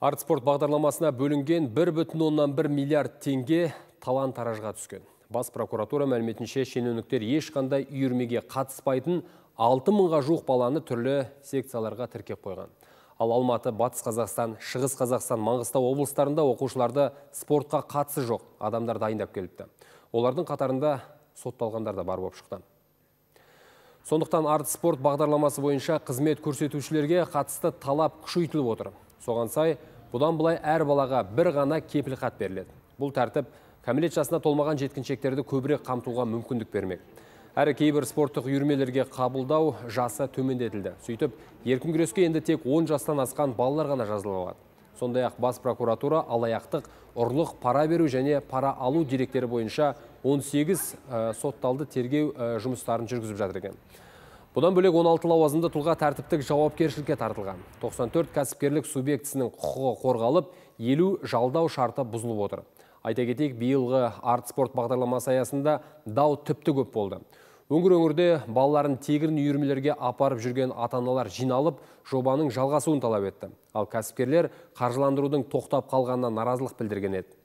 Артспорт бағдарламасына бөлінген 1,1 миллиард теңге талан таражға түскен. Бас прокуратура мәліметінше шенеуніктер ешқандай үйірмеге қатыспайтын 6 мыңға жоқ баланы түрлі секцияларға тіркеп қойған. Ал Алматы, Батыс Қазақстан, Шығыс Қазақстан, Маңғыстау облыстарында оқушыларды спортқа қатысы жоқ адамдар дайындап келіпті. Олардың қатарында сотталғандар да бар болып шықты. Сондықтан арт спорт бағдарламасы бойынша қызмет көрсетушілерге қатысты талап күшейтіліп отыр. Соған сай, бұдан бұлай әр балаға бір ғана қат беріледі. Бұл тәртіп кәмелет жасына толмаған жеткіншектерді көбірек қамтуға мүмкіндік бермек. Әрі кейбір спорттық үйірмелерге қабылдау жасы төмендетілді. Сөйтіп, еркін күреске енді тек 10 жастан асқан балалар ғана жазылады. Сондай ақ бас прокуратура алаяқтық, ұрлық, пара беру және пара алу директері бойынша 18 э, сотталды тергеу э, жұмыстарын жүргізіп жатыр Бұдан бөлек 16 лауазымды тұлға тәртіптік жауапкершілікке тартылған. 94 кәсіпкерлік субъектісінің құқығы қорғалып, 50 жалдау шарты бұзылып отыр. Айта кетейік, биылғы арт спорт бағдарламасы аясында дау тіпті көп болды. Өңір өңірде балаларын тегірін үйірмелерге апарып жүрген ата-аналар жиналып, жобаның жалғасуын талап етті. Ал кәсіпкерлер қаржыландырудың тоқтап қалғанына наразылық білдірген еді.